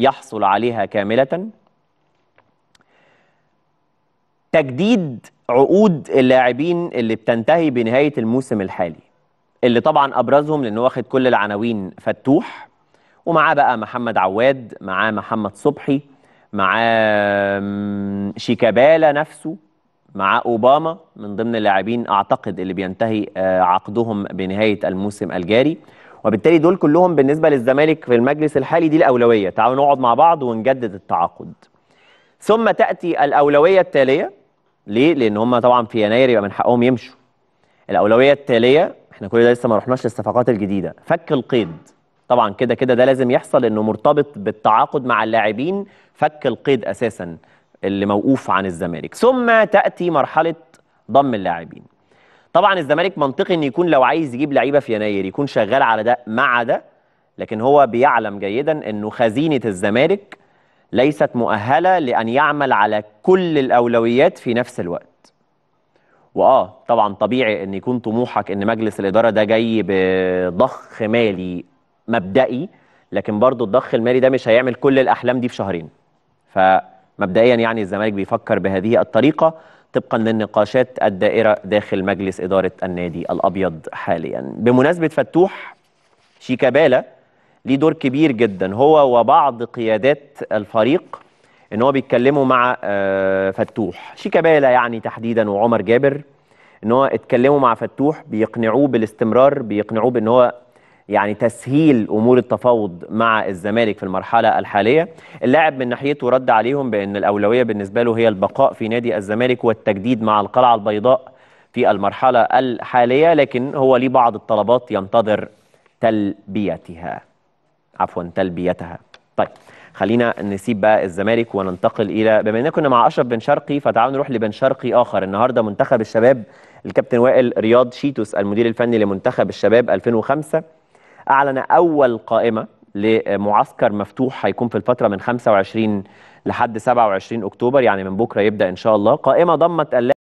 يحصل عليها كاملة تجديد عقود اللاعبين اللي بتنتهي بنهاية الموسم الحالي اللي طبعا أبرزهم لأنه واخد كل العناوين فتوح ومعاه بقى محمد عواد معاه محمد صبحي معاه شيكابالا نفسه معاه أوباما من ضمن اللاعبين أعتقد اللي بينتهي آه، عقدهم بنهاية الموسم الجاري وبالتالي دول كلهم بالنسبه للزمالك في المجلس الحالي دي الاولويه تعالوا نقعد مع بعض ونجدد التعاقد ثم تاتي الاولويه التاليه ليه لان هم طبعا في يناير يبقى من حقهم يمشوا الاولويه التاليه احنا كل ده لسه ما رحناش للصفقات الجديده فك القيد طبعا كده كده ده لازم يحصل انه مرتبط بالتعاقد مع اللاعبين فك القيد اساسا اللي موقوف عن الزمالك ثم تاتي مرحله ضم اللاعبين طبعا الزمالك منطقي ان يكون لو عايز يجيب لعيبه في يناير يكون شغال على ده مع ده لكن هو بيعلم جيدا انه خزينه الزمالك ليست مؤهله لان يعمل على كل الاولويات في نفس الوقت واه طبعا طبيعي ان يكون طموحك ان مجلس الاداره ده جاي بضخ مالي مبدئي لكن برضه الضخ المالي ده مش هيعمل كل الاحلام دي في شهرين فمبدئيا يعني الزمالك بيفكر بهذه الطريقه طبقا للنقاشات الدائرة داخل مجلس إدارة النادي الأبيض حاليا بمناسبة فتوح شيكابالا ليه دور كبير جدا هو وبعض قيادات الفريق ان هو بيتكلموا مع آه، فتوح شيكابالا يعني تحديدا وعمر جابر ان هو اتكلموا مع فتوح بيقنعوه بالاستمرار بيقنعوه بان هو يعني تسهيل امور التفاوض مع الزمالك في المرحله الحاليه اللاعب من ناحيته رد عليهم بان الاولويه بالنسبه له هي البقاء في نادي الزمالك والتجديد مع القلعه البيضاء في المرحله الحاليه لكن هو ليه بعض الطلبات ينتظر تلبيتها عفوا تلبيتها طيب خلينا نسيب بقى الزمالك وننتقل الى بما اننا كنا مع اشرف بن شرقي فتعالوا نروح لبن شرقي اخر النهارده منتخب الشباب الكابتن وائل رياض شيتوس المدير الفني لمنتخب الشباب 2005 أعلن أول قائمة لمعسكر مفتوح هيكون في الفترة من 25 لحد 27 أكتوبر يعني من بكرة يبدأ إن شاء الله قائمة ضمت